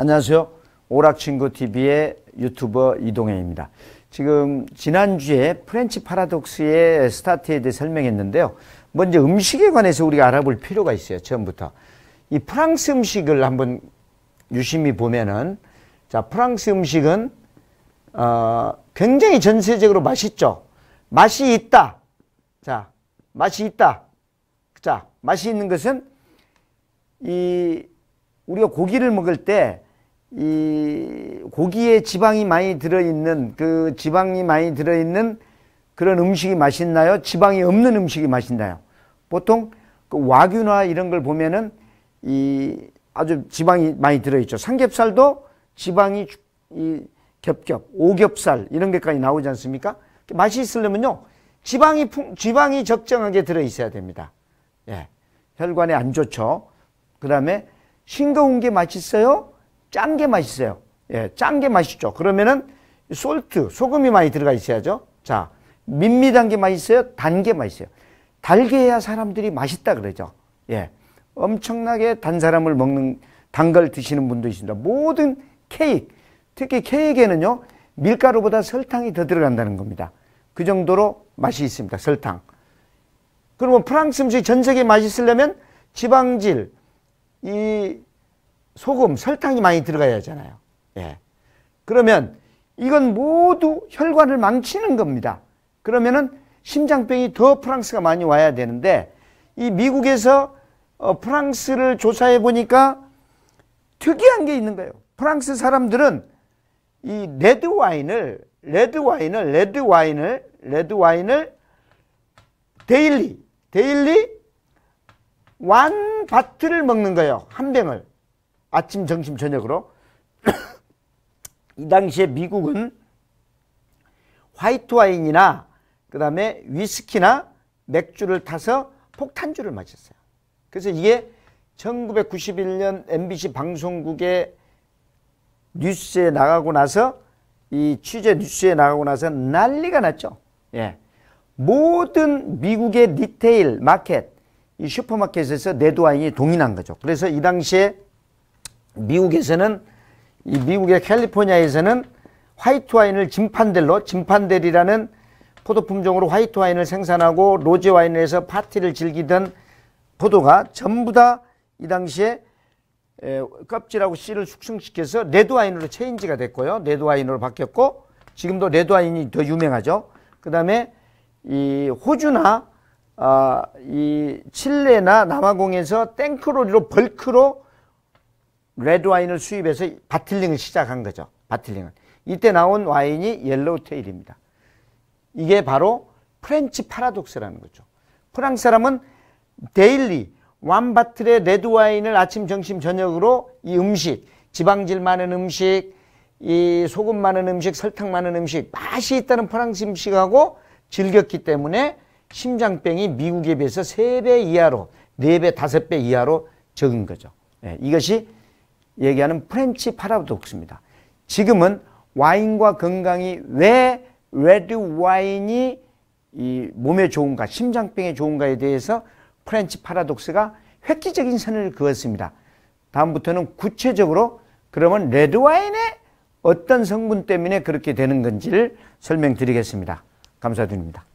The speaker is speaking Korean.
안녕하세요. 오락친구TV의 유튜버 이동해입니다 지금 지난주에 프렌치 파라독스의 스타트에 대해 설명했는데요. 먼저 음식에 관해서 우리가 알아볼 필요가 있어요. 처음부터. 이 프랑스 음식을 한번 유심히 보면은 자, 프랑스 음식은 어, 굉장히 전세적으로 맛있죠. 맛이 있다. 자, 맛이 있다. 자, 맛이 있는 것은 이 우리가 고기를 먹을 때 이 고기에 지방이 많이 들어있는 그 지방이 많이 들어있는 그런 음식이 맛있나요? 지방이 없는 음식이 맛있나요? 보통 그 와규나 이런 걸 보면은 이 아주 지방이 많이 들어있죠. 삼겹살도 지방이 이 겹겹, 오겹살 이런 것까지 나오지 않습니까? 맛이 있으려면요. 지방이 풍, 지방이 적정하게 들어 있어야 됩니다. 예. 혈관에 안 좋죠. 그다음에 싱거운 게 맛있어요? 짠 게 맛있어요. 예, 짠 게 맛있죠. 그러면은 솔트, 소금이 많이 들어가 있어야죠. 자, 밋밋한 게 맛있어요? 단 게 맛있어요? 달게 해야 사람들이 맛있다 그러죠. 예. 엄청나게 단 사람을 먹는, 단 걸 드시는 분도 있습니다. 모든 케이크, 특히 케이크에는요, 밀가루보다 설탕이 더 들어간다는 겁니다. 그 정도로 맛이 있습니다. 설탕. 그러면 프랑스 음식이 전 세계에 맛있으려면 지방질, 이 소금, 설탕이 많이 들어가야 하잖아요. 예. 그러면 이건 모두 혈관을 망치는 겁니다. 그러면은 심장병이 더 프랑스가 많이 와야 되는데 이 미국에서 어, 프랑스를 조사해 보니까 특이한 게 있는 거예요. 프랑스 사람들은 이 레드 와인을 레드 와인을 레드 와인을 레드 와인을 데일리, 데일리 완 바트를 먹는 거예요. 한 병을. 아침, 점심, 저녁으로. 이 당시에 미국은 화이트 와인이나 그 다음에 위스키나 맥주를 타서 폭탄주를 마셨어요. 그래서 이게 1991년 MBC 방송국의 뉴스에 나가고 나서 이 취재 뉴스에 나가고 나서 난리가 났죠. 예. 모든 미국의 리테일 마켓, 이 슈퍼마켓에서 네드와인이 동인한 거죠. 그래서 이 당시에 미국에서는 이 미국의 캘리포니아에서는 화이트 와인을 진판델로 진판델이라는 포도 품종으로 화이트 와인을 생산하고 로제 와인에서 파티를 즐기던 포도가 전부 다 이 당시에 에, 껍질하고 씨를 숙성시켜서 레드 와인으로 체인지가 됐고요. 레드 와인으로 바뀌었고 지금도 레드 와인이 더 유명하죠. 그 다음에 이 호주나 아, 이 칠레나 남아공에서 땡크로리로 벌크로 레드 와인을 수입해서 바틀링을 시작한 거죠. 바틀링을. 이때 나온 와인이 옐로우 테일입니다. 이게 바로 프렌치 파라독스라는 거죠. 프랑스 사람은 데일리 완 바틀의 레드 와인을 아침, 점심, 저녁으로 이 음식, 지방질 많은 음식, 이 소금 많은 음식, 설탕 많은 음식, 맛이 있다는 프랑스 음식하고 즐겼기 때문에 심장병이 미국에 비해서 세 배 이하로, 네배 다섯 배 이하로 적은 거죠. 네, 이것이 얘기하는 프렌치 파라독스입니다. 지금은 와인과 건강이 왜 레드 와인이 이 몸에 좋은가, 심장병에 좋은가에 대해서 프렌치 파라독스가 획기적인 선을 그었습니다. 다음부터는 구체적으로 그러면 레드 와인의 어떤 성분 때문에 그렇게 되는 건지를 설명드리겠습니다. 감사드립니다.